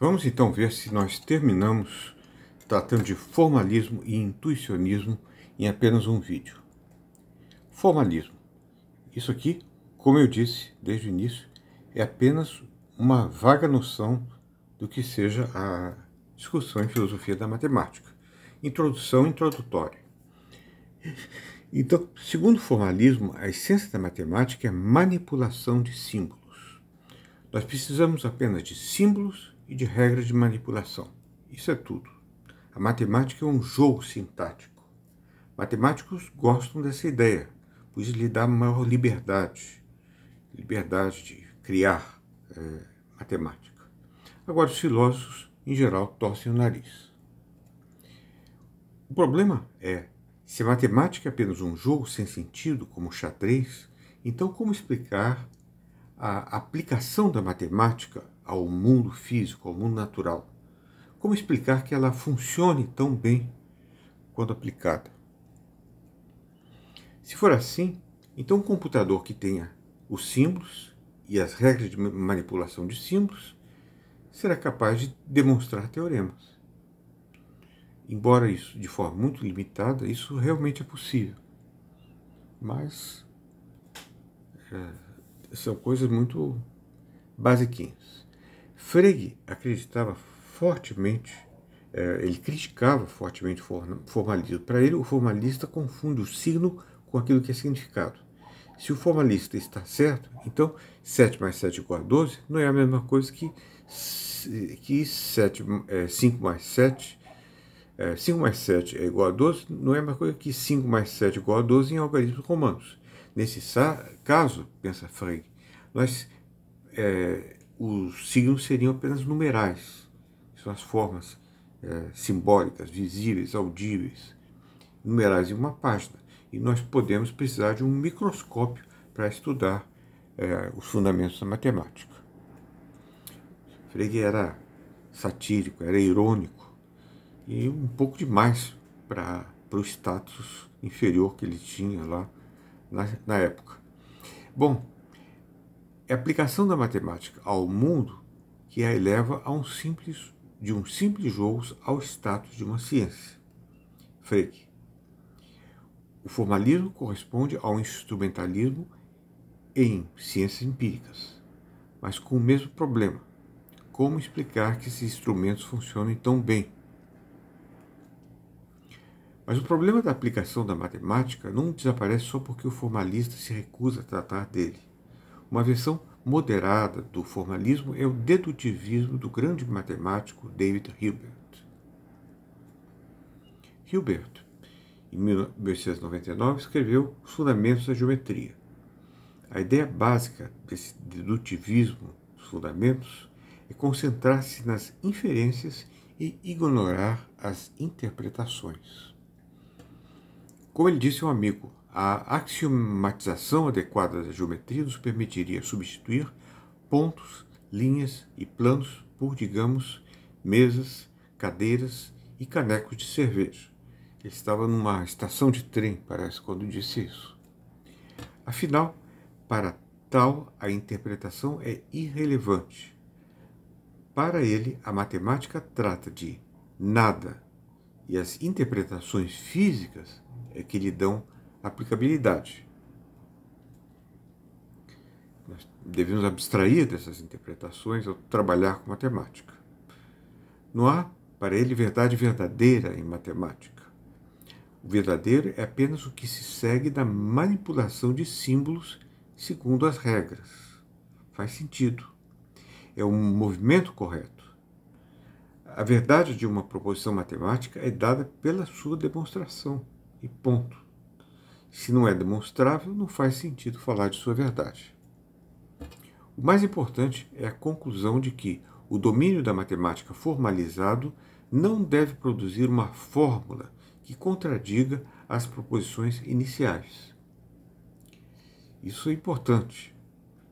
Vamos então ver se nós terminamos tratando de formalismo e intuicionismo em apenas um vídeo. Formalismo. Isso aqui, como eu disse desde o início, é apenas uma vaga noção do que seja a discussão em filosofia da matemática. Introdução introdutória. Então, segundo o formalismo, a essência da matemática é manipulação de símbolos. Nós precisamos apenas de símbolos e de regras de manipulação. Isso é tudo. A matemática é um jogo sintático. Matemáticos gostam dessa ideia, pois lhe dá maior liberdade liberdade de criar é, matemática. Agora, os filósofos, em geral, torcem o nariz. O problema é: se a matemática é apenas um jogo sem sentido, como o xadrez, então como explicar a aplicação da matemática ao mundo físico, ao mundo natural? Como explicar que ela funcione tão bem quando aplicada? Se for assim, então um computador que tenha os símbolos e as regras de manipulação de símbolos será capaz de demonstrar teoremas. Embora isso de forma muito limitada, isso realmente é possível. Mas é, são coisas muito basiquinhas. Frege acreditava fortemente, é, ele criticava fortemente o formalismo. Para ele, o formalista confunde o signo com aquilo que é significado. Se o formalista está certo, então 7 mais 7 igual a 12 não é a mesma coisa que, que 7, 5 é, mais 7. É, 5 mais 7 é igual a 12, não é a mesma coisa que 5 mais 7 igual a 12 em algarismos romanos. Nesse caso, pensa Frege, nós é, os signos seriam apenas numerais, são as formas é, simbólicas, visíveis, audíveis, numerais em uma página. E nós podemos precisar de um microscópio para estudar é, os fundamentos da matemática. Frege era satírico, era irônico e um pouco demais para o status inferior que ele tinha lá na, na época. Bom, é a aplicação da matemática ao mundo que a eleva a um simples, de um simples jogo ao status de uma ciência. Frege. O formalismo corresponde ao instrumentalismo em ciências empíricas, mas com o mesmo problema. Como explicar que esses instrumentos funcionem tão bem? Mas o problema da aplicação da matemática não desaparece só porque o formalista se recusa a tratar dele. Uma versão moderada do formalismo é o dedutivismo do grande matemático David Hilbert. Hilbert, em 1999, escreveu Os Fundamentos da Geometria. A ideia básica desse dedutivismo dos fundamentos é concentrar-se nas inferências e ignorar as interpretações. Como ele disse a um amigo, a axiomatização adequada da geometria nos permitiria substituir pontos, linhas e planos por, digamos, mesas, cadeiras e canecos de cerveja. Ele estava numa estação de trem, parece, quando disse isso. Afinal, para tal, a interpretação é irrelevante. Para ele, a matemática trata de nada, e as interpretações físicas é que lhe dão aplicabilidade. Nós devemos abstrair dessas interpretações ao trabalhar com matemática. Não há, para ele, verdade verdadeira em matemática. O verdadeiro é apenas o que se segue da manipulação de símbolos segundo as regras. Faz sentido. É um movimento correto. A verdade de uma proposição matemática é dada pela sua demonstração. E ponto. Se não é demonstrável, não faz sentido falar de sua verdade. O mais importante é a conclusão de que o domínio da matemática formalizado não deve produzir uma fórmula que contradiga as proposições iniciais. Isso é importante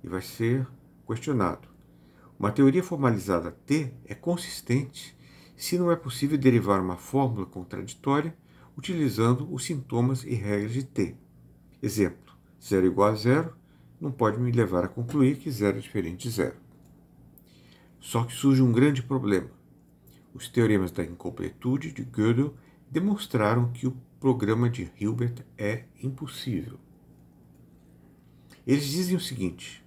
e vai ser questionado. Uma teoria formalizada T é consistente se não é possível derivar uma fórmula contraditória utilizando os sintomas e regras de T. Exemplo, zero igual a zero não pode me levar a concluir que zero é diferente de zero. Só que surge um grande problema. Os teoremas da incompletude de Gödel demonstraram que o programa de Hilbert é impossível. Eles dizem o seguinte: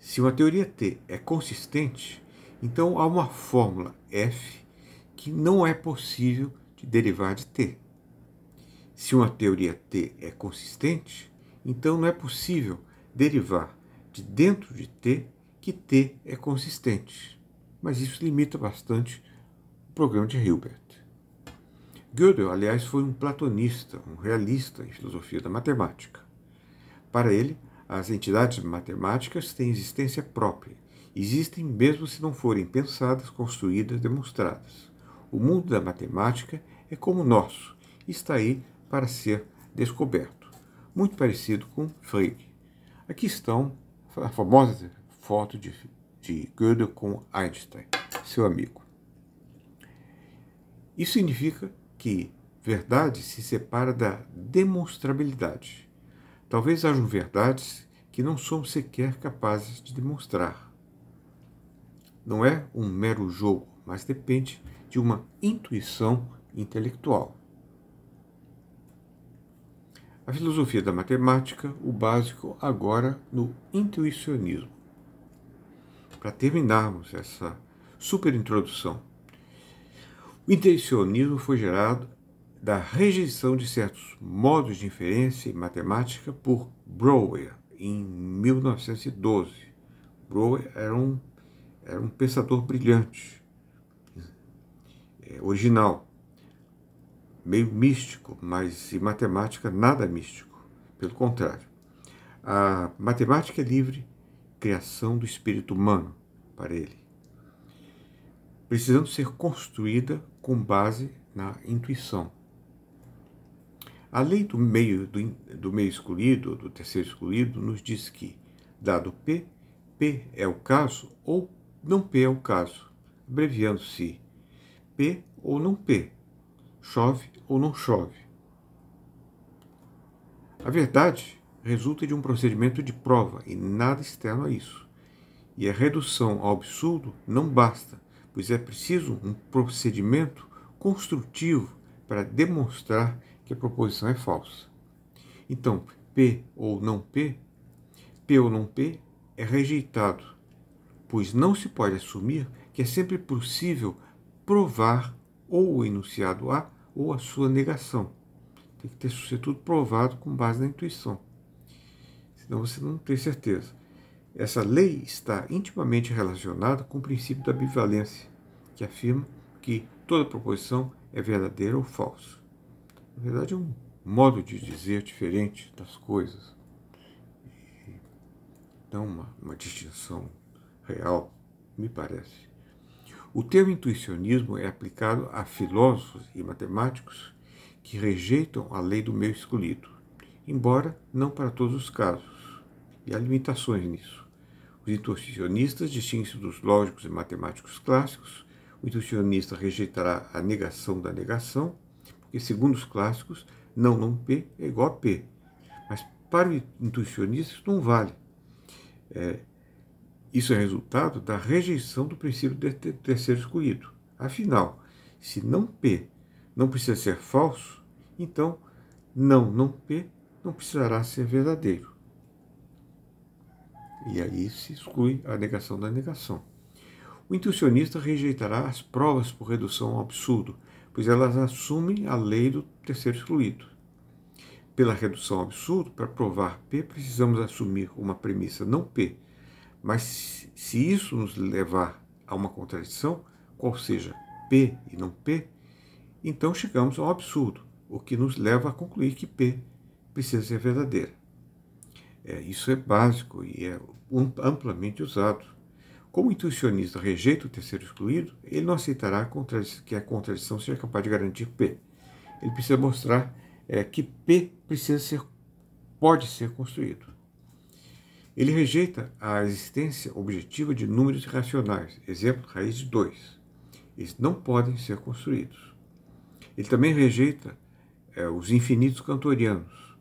se uma teoria T é consistente, então há uma fórmula F que não é possível de derivar de T. Se uma teoria T é consistente, então não é possível derivar de dentro de T que T é consistente. Mas isso limita bastante o programa de Hilbert. Gödel, aliás, foi um platonista, um realista em filosofia da matemática. Para ele, as entidades matemáticas têm existência própria. Existem mesmo se não forem pensadas, construídas, demonstradas. O mundo da matemática é como o nosso está aí para ser descoberto, muito parecido com Frege. Aqui estão a famosa foto de, de Gödel com Einstein, seu amigo. Isso significa que verdade se separa da demonstrabilidade. Talvez hajam verdades que não somos sequer capazes de demonstrar. Não é um mero jogo, mas depende de uma intuição intelectual a filosofia da matemática, o básico agora no intuicionismo. Para terminarmos essa super introdução, o intuicionismo foi gerado da rejeição de certos modos de inferência em matemática por Brouwer em 1912. Brouwer era um, era um pensador brilhante, é, original, meio místico, mas em matemática nada místico. Pelo contrário, a matemática é livre, criação do espírito humano para ele, precisando ser construída com base na intuição. A lei do meio, do, do meio excluído, do terceiro excluído, nos diz que, dado P, P é o caso ou não P é o caso, abreviando-se P ou não P, chove ou não chove. A verdade resulta de um procedimento de prova e nada externo a isso. E a redução ao absurdo não basta, pois é preciso um procedimento construtivo para demonstrar que a proposição é falsa. Então, P ou não P, P ou não P é rejeitado, pois não se pode assumir que é sempre possível provar ou o enunciado A ou a sua negação. Tem que ter, tudo provado com base na intuição. Senão você não tem certeza. Essa lei está intimamente relacionada com o princípio da bivalência, que afirma que toda proposição é verdadeira ou falsa. Na verdade, é um modo de dizer diferente das coisas. Não uma, uma distinção real, me parece. O termo intuicionismo é aplicado a filósofos e matemáticos que rejeitam a lei do meio escolhido, embora não para todos os casos, e há limitações nisso. Os intuicionistas distinguem-se dos lógicos e matemáticos clássicos. O intuicionista rejeitará a negação da negação, porque, segundo os clássicos, não não P é igual a P. Mas para o intuicionista isso não vale. É, isso é resultado da rejeição do princípio de terceiro excluído. Afinal, se não P não precisa ser falso, então não não P não precisará ser verdadeiro. E aí se exclui a negação da negação. O intuicionista rejeitará as provas por redução ao absurdo, pois elas assumem a lei do terceiro excluído. Pela redução ao absurdo, para provar P, precisamos assumir uma premissa não P, mas se isso nos levar a uma contradição, qual seja P e não P, então chegamos ao absurdo, o que nos leva a concluir que P precisa ser verdadeira. É, isso é básico e é amplamente usado. Como o intuicionista rejeita o terceiro excluído, ele não aceitará que a contradição seja capaz de garantir P. Ele precisa mostrar é, que P precisa ser, pode ser construído. Ele rejeita a existência objetiva de números racionais, exemplo, raiz de 2. Eles não podem ser construídos. Ele também rejeita é, os infinitos cantorianos,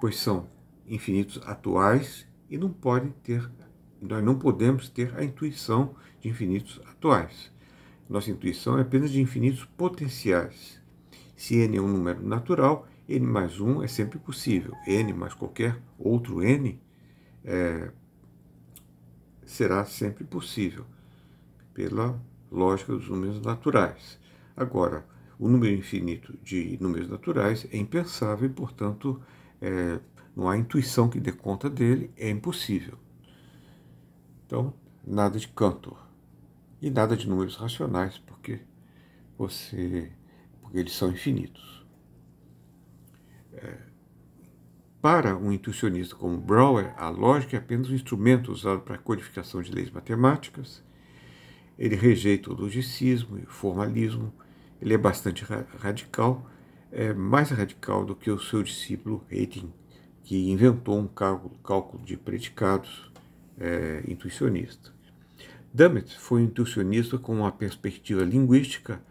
pois são infinitos atuais e não podem ter, nós não podemos ter a intuição de infinitos atuais. Nossa intuição é apenas de infinitos potenciais. Se n é um número natural, n mais 1 é sempre possível. n mais qualquer outro n é, será sempre possível, pela lógica dos números naturais. Agora, o número infinito de números naturais é impensável e, portanto, é, não há intuição que dê conta dele, é impossível. Então, nada de Cantor e nada de números racionais, porque você, porque eles são infinitos. Para um intuicionista como Brouwer, a lógica é apenas um instrumento usado para a codificação de leis matemáticas. Ele rejeita o logicismo e o formalismo. Ele é bastante ra radical, é mais radical do que o seu discípulo Hating, que inventou um cálculo, cálculo de predicados é, intuicionista. Dummett foi um intuicionista com uma perspectiva linguística,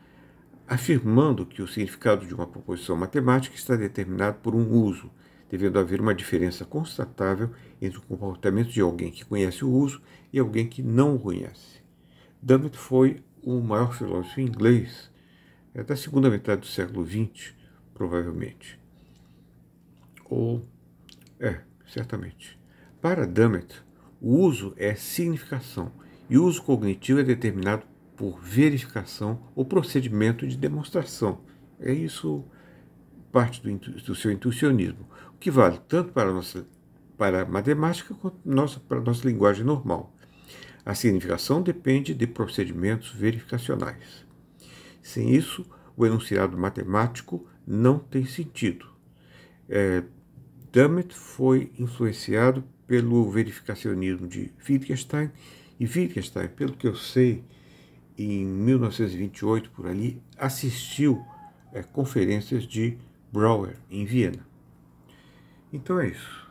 afirmando que o significado de uma proposição matemática está determinado por um uso – devendo haver uma diferença constatável entre o comportamento de alguém que conhece o uso e alguém que não o conhece. Dummett foi o maior filósofo inglês é, da segunda metade do século XX, provavelmente. Ou, é, certamente. Para Dummett, o uso é significação e o uso cognitivo é determinado por verificação ou procedimento de demonstração. É isso parte do, do seu intuicionismo que vale tanto para a nossa para a matemática quanto nossa, para a nossa linguagem normal. A significação depende de procedimentos verificacionais. Sem isso, o enunciado matemático não tem sentido. É, Dummett foi influenciado pelo verificacionismo de Wittgenstein, e Wittgenstein, pelo que eu sei, em 1928, por ali, assistiu é, conferências de Brouwer, em Viena. Então é isso.